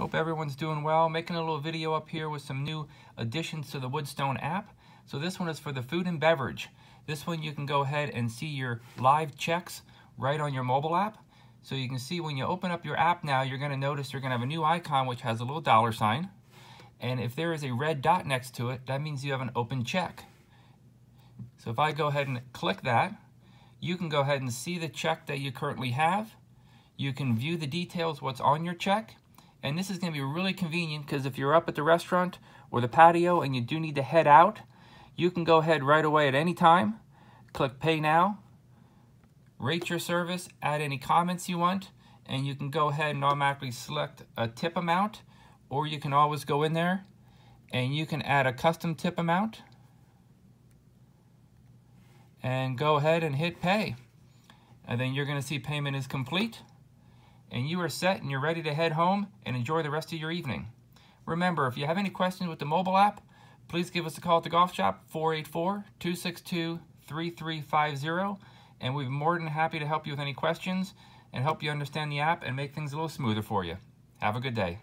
Hope everyone's doing well. Making a little video up here with some new additions to the Woodstone app. So this one is for the food and beverage. This one you can go ahead and see your live checks right on your mobile app. So you can see when you open up your app now, you're gonna notice you're gonna have a new icon which has a little dollar sign. And if there is a red dot next to it, that means you have an open check. So if I go ahead and click that, you can go ahead and see the check that you currently have. You can view the details, what's on your check. And this is going to be really convenient because if you're up at the restaurant or the patio and you do need to head out, you can go ahead right away at any time. Click Pay Now, rate your service, add any comments you want, and you can go ahead and automatically select a tip amount, or you can always go in there and you can add a custom tip amount and go ahead and hit pay. And then you're going to see payment is complete and you are set and you're ready to head home and enjoy the rest of your evening. Remember, if you have any questions with the mobile app, please give us a call at the golf shop, 484-262-3350, and we are more than happy to help you with any questions and help you understand the app and make things a little smoother for you. Have a good day.